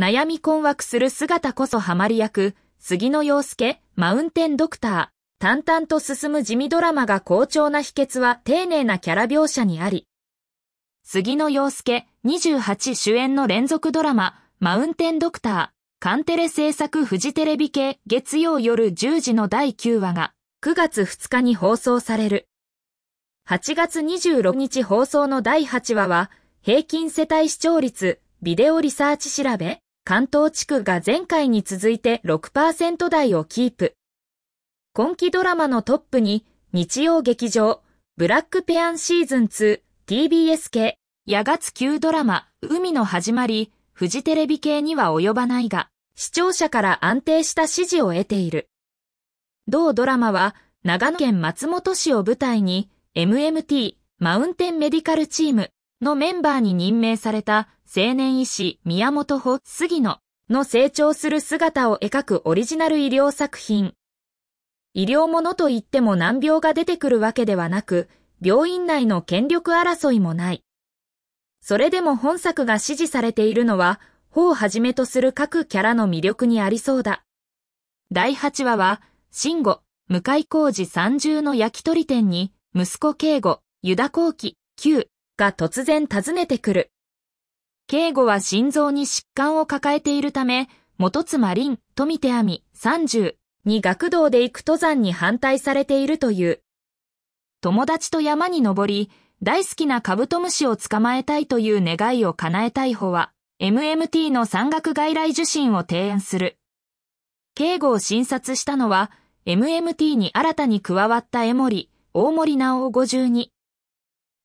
悩み困惑する姿こそハマり役、杉野洋介、マウンテンドクター、淡々と進む地味ドラマが好調な秘訣は丁寧なキャラ描写にあり。杉野洋介、28主演の連続ドラマ、マウンテンドクター、カンテレ制作フジテレビ系月曜夜10時の第9話が9月2日に放送される。8月26日放送の第8話は、平均世帯視聴率、ビデオリサーチ調べ、関東地区が前回に続いて6%台をキープ。今期ドラマのトップに、日曜劇場、ブラックペアンシーズン2、TBS 系、やがつ旧ドラマ、海の始まり、フジテレビ系には及ばないが、視聴者から安定した支持を得ている。同ドラマは、長野県松本市を舞台に、MMT、マウンテンメディカルチームのメンバーに任命された青年医師宮本穂杉野の成長する姿を描くオリジナル医療作品。医療ものといっても難病が出てくるわけではなく、病院内の権力争いもない。それでも本作が支持されているのは、法をはじめとする各キャラの魅力にありそうだ。第8話は、慎吾、向井浩二三重の焼き鳥店に、息子敬吾、湯田幸喜、九が突然訪ねてくる。敬語は心臓に疾患を抱えているため、元妻林、富手亜美、30に学童で行く登山に反対されているという。友達と山に登り、大好きなカブトムシを捕まえたいという願いを叶えたい方は、MMT の山岳外来受診を提案する。警護を診察したのは、MMT に新たに加わった江森、大森直夫52。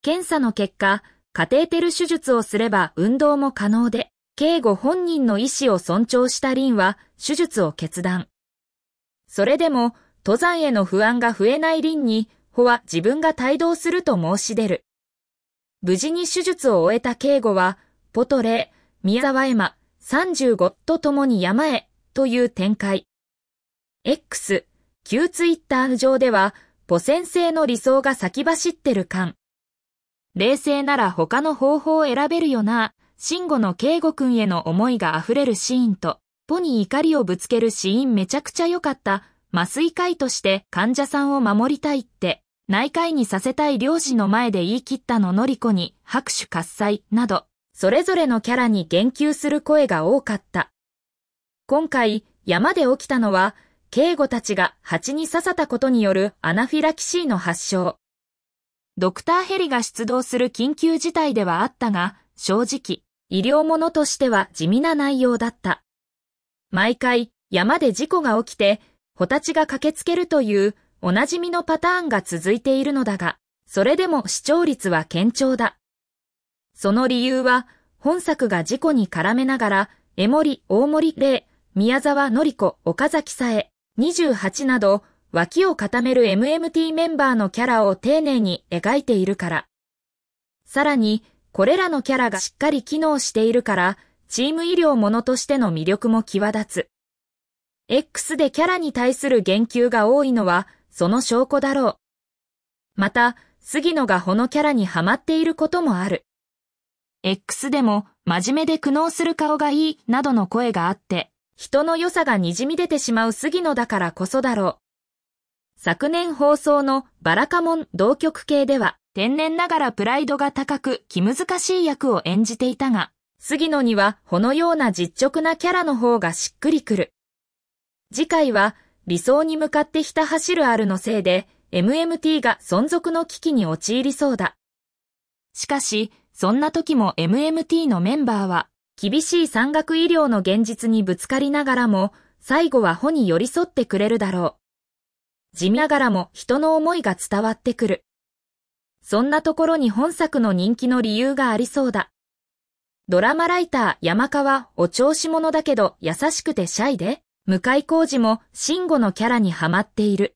検査の結果、カテーテル手術をすれば運動も可能で、警護本人の意思を尊重したリンは手術を決断。それでも、登山への不安が増えないリンに、ホは自分が帯同すると申し出る。無事に手術を終えた警護は、ポトレ、宮沢エマ、35と共に山へ、という展開。X、旧ツイッター上では、ポ先生の理想が先走ってる感。冷静なら他の方法を選べるよな、慎吾のイ吾くんへの思いが溢れるシーンと、ポに怒りをぶつけるシーンめちゃくちゃ良かった、麻酔科医として患者さんを守りたいって、内科医にさせたい漁師の前で言い切ったののりこに拍手喝采など、それぞれのキャラに言及する声が多かった。今回、山で起きたのは、警護たちが蜂に刺さったことによるアナフィラキシーの発症。ドクターヘリが出動する緊急事態ではあったが、正直、医療者としては地味な内容だった。毎回、山で事故が起きて、ホタチが駆けつけるという、おなじみのパターンが続いているのだが、それでも視聴率は堅調だ。その理由は、本作が事故に絡めながら、江森、大森、霊、宮沢、のり子、岡崎さえ、28など、脇を固める MMT メンバーのキャラを丁寧に描いているから。さらに、これらのキャラがしっかり機能しているから、チーム医療ものとしての魅力も際立つ。X でキャラに対する言及が多いのは、その証拠だろう。また、杉野がほのキャラにハマっていることもある。X でも、真面目で苦悩する顔がいい、などの声があって、人の良さが滲み出てしまう杉野だからこそだろう。昨年放送のバラカモン同曲系では、天然ながらプライドが高く気難しい役を演じていたが、杉野にはこのような実直なキャラの方がしっくりくる。次回は理想に向かってひた走るあるのせいで MMT が存続の危機に陥りそうだ。しかし、そんな時も MMT のメンバーは厳しい山岳医療の現実にぶつかりながらも最後は穂に寄り添ってくれるだろう。地味ながらも人の思いが伝わってくる。そんなところに本作の人気の理由がありそうだ。ドラマライター山川お調子者だけど優しくてシャイで、向井孝二も慎吾のキャラにハマっている。